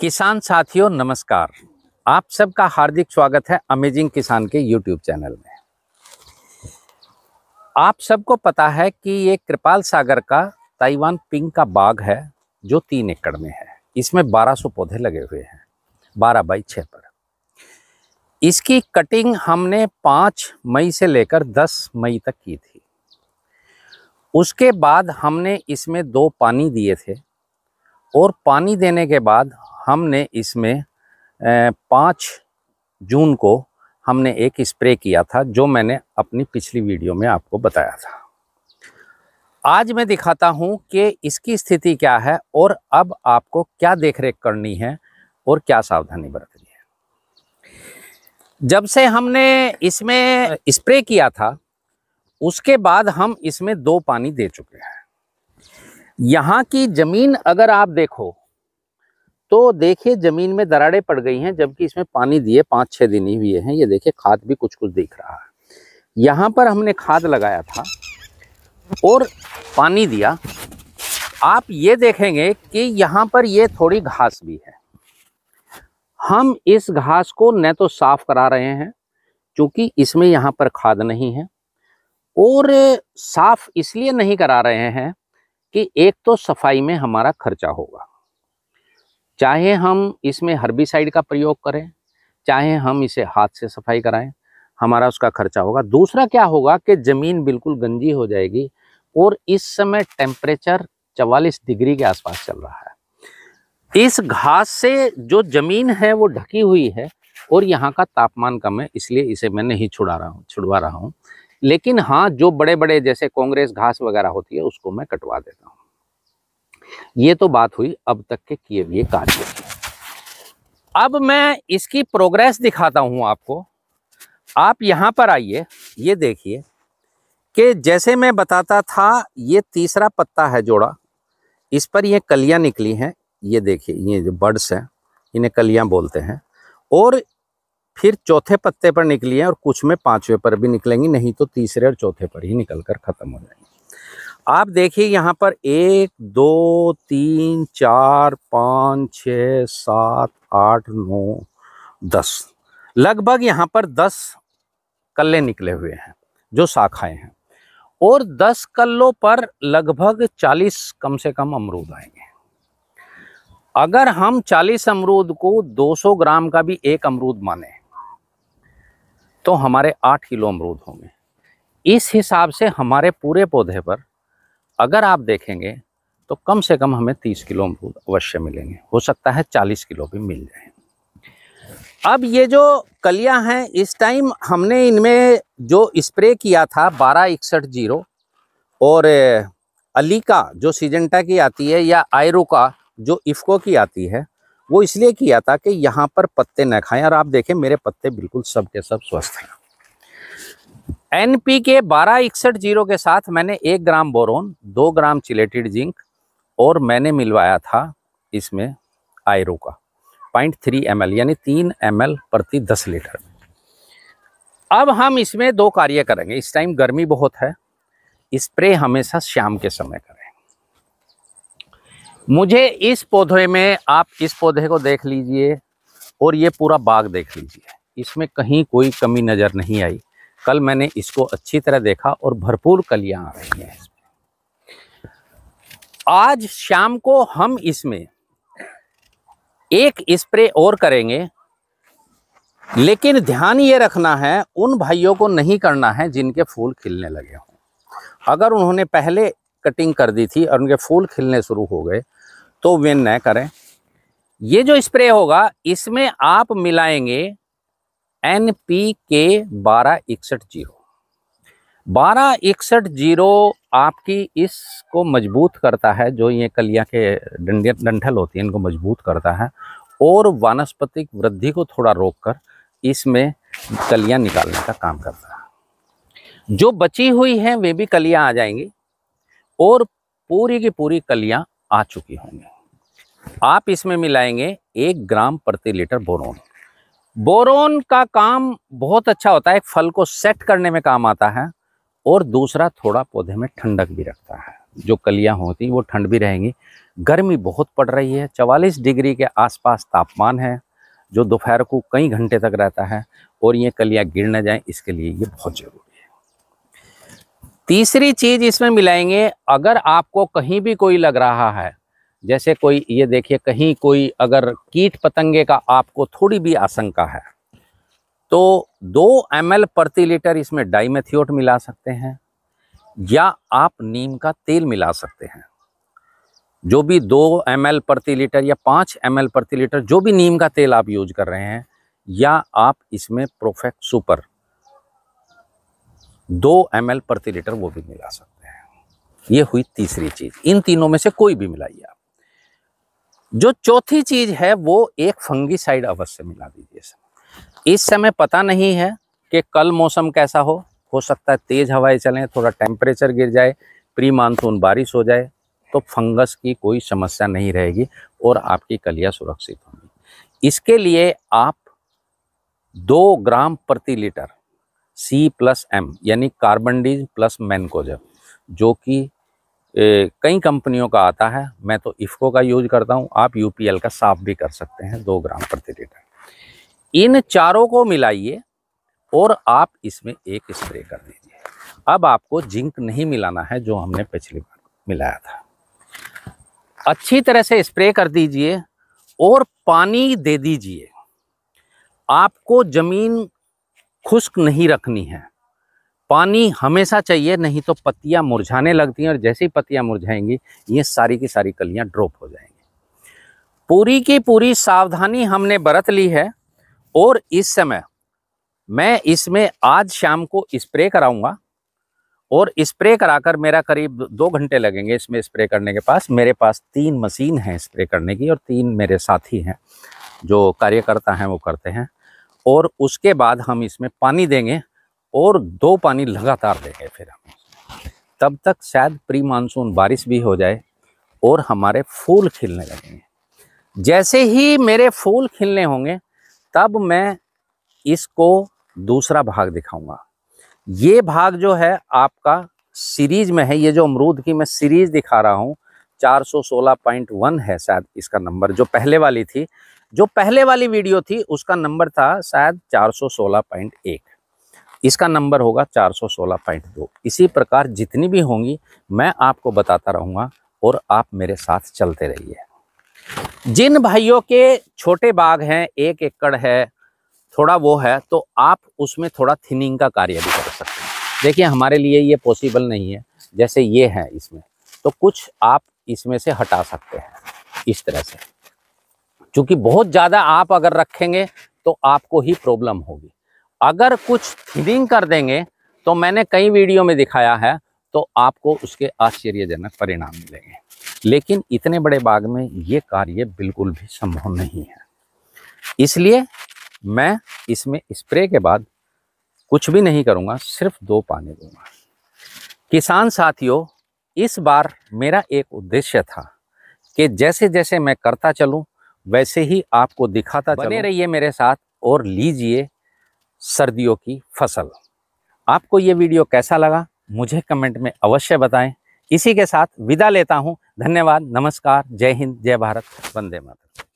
किसान साथियों नमस्कार आप सबका हार्दिक स्वागत है अमेजिंग किसान के यूट्यूब चैनल में आप सबको पता है कि ये कृपाल सागर का ताइवान पिंक का बाग है जो तीन एकड़ में है इसमें 1200 पौधे लगे हुए हैं 12 बाई छ पर इसकी कटिंग हमने 5 मई से लेकर 10 मई तक की थी उसके बाद हमने इसमें दो पानी दिए थे और पानी देने के बाद हमने इसमें पाँच जून को हमने एक स्प्रे किया था जो मैंने अपनी पिछली वीडियो में आपको बताया था आज मैं दिखाता हूं कि इसकी स्थिति क्या है और अब आपको क्या देखरेख करनी है और क्या सावधानी बरतनी है जब से हमने इसमें स्प्रे किया था उसके बाद हम इसमें दो पानी दे चुके हैं यहाँ की ज़मीन अगर आप देखो तो देखिए ज़मीन में दराड़े पड़ गई हैं जबकि इसमें पानी दिए पाँच छः दिन ही हुए हैं ये देखिए खाद भी कुछ कुछ दिख रहा है यहाँ पर हमने खाद लगाया था और पानी दिया आप ये देखेंगे कि यहाँ पर ये थोड़ी घास भी है हम इस घास को न तो साफ करा रहे हैं क्योंकि इसमें यहाँ पर खाद नहीं है और साफ इसलिए नहीं करा रहे हैं कि एक तो सफाई में हमारा खर्चा होगा चाहे हम इसमें हर्बिसाइड का प्रयोग करें चाहे हम इसे हाथ से सफाई कराएं हमारा उसका खर्चा होगा दूसरा क्या होगा कि ज़मीन बिल्कुल गंजी हो जाएगी और इस समय टेम्परेचर चवालीस डिग्री के आसपास चल रहा है इस घास से जो ज़मीन है वो ढकी हुई है और यहाँ का तापमान कम है इसलिए इसे मैं नहीं छुड़ा रहा हूँ छुड़वा रहा हूँ लेकिन हाँ जो बड़े बड़े जैसे कांग्रेस घास वगैरह होती है उसको मैं कटवा देता हूँ ये तो बात हुई अब तक के किए हुए कार्य अब मैं इसकी प्रोग्रेस दिखाता हूं आपको आप यहां पर आइए ये देखिए कि जैसे मैं बताता था ये तीसरा पत्ता है जोड़ा इस पर ये कलियां निकली हैं ये देखिए ये जो बर्ड्स हैं इन्हें कलियां बोलते हैं और फिर चौथे पत्ते पर निकली हैं और कुछ में पांचवें पर भी निकलेंगी नहीं तो तीसरे और चौथे पर ही निकल कर ख़त्म हो जाएंगे आप देखिए यहाँ पर एक दो तीन चार पाँच छ सात आठ नौ दस लगभग यहाँ पर दस कल्ले निकले हुए हैं जो शाखाएं हैं और दस कल्लों पर लगभग चालीस कम से कम अमरूद आएंगे अगर हम चालीस अमरूद को दो सौ ग्राम का भी एक अमरूद माने तो हमारे आठ किलो अमरूद होंगे इस हिसाब से हमारे पूरे पौधे पर अगर आप देखेंगे तो कम से कम हमें तीस किलो अमरूद अवश्य मिलेंगे हो सकता है चालीस किलो भी मिल जाए अब ये जो कलियां हैं इस टाइम हमने इनमें जो स्प्रे किया था बारह इकसठ जीरो और अलीका जो सीजेंटा की आती है या आयरो का जो इफ्को की आती है वो इसलिए किया था कि यहाँ पर पत्ते न खाएं और आप देखें मेरे पत्ते बिल्कुल सब के सब स्वस्थ हैं एन पी के बारह इकसठ जीरो के साथ मैंने एक ग्राम बोरोन दो ग्राम चिलेटेड जिंक और मैंने मिलवाया था इसमें आयरो का पॉइंट थ्री एम यानी तीन एम प्रति दस लीटर अब हम इसमें दो कार्य करेंगे इस टाइम गर्मी बहुत है स्प्रे हमेशा शाम के समय करें मुझे इस पौधे में आप इस पौधे को देख लीजिए और ये पूरा बाग देख लीजिए इसमें कहीं कोई कमी नज़र नहीं आई कल मैंने इसको अच्छी तरह देखा और भरपूर कलियां आ रही हैं आज शाम को हम इसमें एक स्प्रे और करेंगे लेकिन ध्यान ये रखना है उन भाइयों को नहीं करना है जिनके फूल खिलने लगे हों अगर उन्होंने पहले कटिंग कर दी थी और उनके फूल खिलने शुरू हो गए तो वे न करें ये जो स्प्रे होगा इसमें आप मिलाएंगे एन पी के बारह इकसठ जीरो बारह इकसठ जीरो आपकी इसको मजबूत करता है जो ये कलिया के डंडिया डंठल होती है इनको मजबूत करता है और वानस्पतिक वृद्धि को थोड़ा रोक कर इसमें कलियाँ निकालने का काम करता है जो बची हुई हैं वे भी कलियाँ आ जाएंगी और पूरी की पूरी कलियाँ आ चुकी होंगी आप इसमें मिलाएंगे एक ग्राम प्रति लीटर बोरोन बोरोन का काम बहुत अच्छा होता है एक फल को सेट करने में काम आता है और दूसरा थोड़ा पौधे में ठंडक भी रखता है जो कलियां होती हैं वो ठंड भी रहेंगी गर्मी बहुत पड़ रही है चवालीस डिग्री के आसपास तापमान है जो दोपहर को कई घंटे तक रहता है और ये कलियां गिर ना जाएं इसके लिए ये बहुत ज़रूरी है तीसरी चीज़ इसमें मिलाएंगे अगर आपको कहीं भी कोई लग रहा है जैसे कोई ये देखिए कहीं कोई अगर कीट पतंगे का आपको थोड़ी भी आशंका है तो दो एम प्रति लीटर इसमें डाइमेथियोट मिला सकते हैं या आप नीम का तेल मिला सकते हैं जो भी दो एम प्रति लीटर या पाँच एम प्रति लीटर जो भी नीम का तेल आप यूज कर रहे हैं या आप इसमें प्रोफेक्ट सुपर दो एम प्रति लीटर वो भी मिला सकते हैं ये हुई तीसरी चीज़ इन तीनों में से कोई भी मिलाइए आप जो चौथी चीज है वो एक फंगीसाइड अवश्य मिला दीजिए इस समय पता नहीं है कि कल मौसम कैसा हो हो सकता है तेज़ हवाएं चलें थोड़ा टेम्परेचर गिर जाए प्री मानसून बारिश हो जाए तो फंगस की कोई समस्या नहीं रहेगी और आपकी कलियां सुरक्षित होंगी इसके लिए आप दो ग्राम प्रति लीटर सी प्लस एम यानी कार्बन डीज प्लस मैनकोजर जो कि कई कंपनियों का आता है मैं तो इफ़को का यूज करता हूँ आप यूपीएल का साफ भी कर सकते हैं दो ग्राम प्रति लीटर इन चारों को मिलाइए और आप इसमें एक स्प्रे कर दीजिए अब आपको जिंक नहीं मिलाना है जो हमने पिछली बार मिलाया था अच्छी तरह से स्प्रे कर दीजिए और पानी दे दीजिए आपको ज़मीन खुश्क नहीं रखनी है पानी हमेशा चाहिए नहीं तो पत्तियाँ मुरझाने लगती हैं और जैसे ही पत्तियाँ मुरझाएंगी ये सारी की सारी कलियाँ ड्रॉप हो जाएंगी पूरी की पूरी सावधानी हमने बरत ली है और इस समय मैं इसमें आज शाम को स्प्रे कराऊंगा और स्प्रे कराकर मेरा करीब दो घंटे लगेंगे इसमें स्प्रे करने के पास मेरे पास तीन मशीन हैं स्प्रे करने की और तीन मेरे साथी हैं जो कार्यकर्ता हैं वो करते हैं और उसके बाद हम इसमें पानी देंगे और दो पानी लगातार देंगे फिर हम तब तक शायद प्री मानसून बारिश भी हो जाए और हमारे फूल खिलने लगेंगे जैसे ही मेरे फूल खिलने होंगे तब मैं इसको दूसरा भाग दिखाऊंगा ये भाग जो है आपका सीरीज में है ये जो अमरूद की मैं सीरीज दिखा रहा हूँ 416.1 है शायद इसका नंबर जो पहले वाली थी जो पहले वाली वीडियो थी उसका नंबर था शायद 416.1 इसका नंबर होगा 416.2 इसी प्रकार जितनी भी होंगी मैं आपको बताता रहूँगा और आप मेरे साथ चलते रहिए जिन भाइयों के छोटे बाग हैं एक एकड़ है थोड़ा वो है तो आप उसमें थोड़ा थिनिंग का कार्य भी कर सकते हैं देखिए हमारे लिए ये पॉसिबल नहीं है जैसे ये है इसमें तो कुछ आप इसमें से हटा सकते हैं इस तरह से क्योंकि बहुत ज़्यादा आप अगर रखेंगे तो आपको ही प्रॉब्लम होगी अगर कुछ फीडिंग कर देंगे तो मैंने कई वीडियो में दिखाया है तो आपको उसके आश्चर्यजनक परिणाम मिलेंगे लेकिन इतने बड़े बाग में ये कार्य बिल्कुल भी संभव नहीं है इसलिए मैं इसमें स्प्रे के बाद कुछ भी नहीं करूँगा सिर्फ दो पानी दूंगा किसान साथियों इस बार मेरा एक उद्देश्य था कि जैसे जैसे मैं करता चलूं वैसे ही आपको दिखाता बने रहिए मेरे साथ और लीजिए सर्दियों की फसल आपको ये वीडियो कैसा लगा मुझे कमेंट में अवश्य बताएं इसी के साथ विदा लेता हूँ धन्यवाद नमस्कार जय हिंद जय भारत वंदे मातरम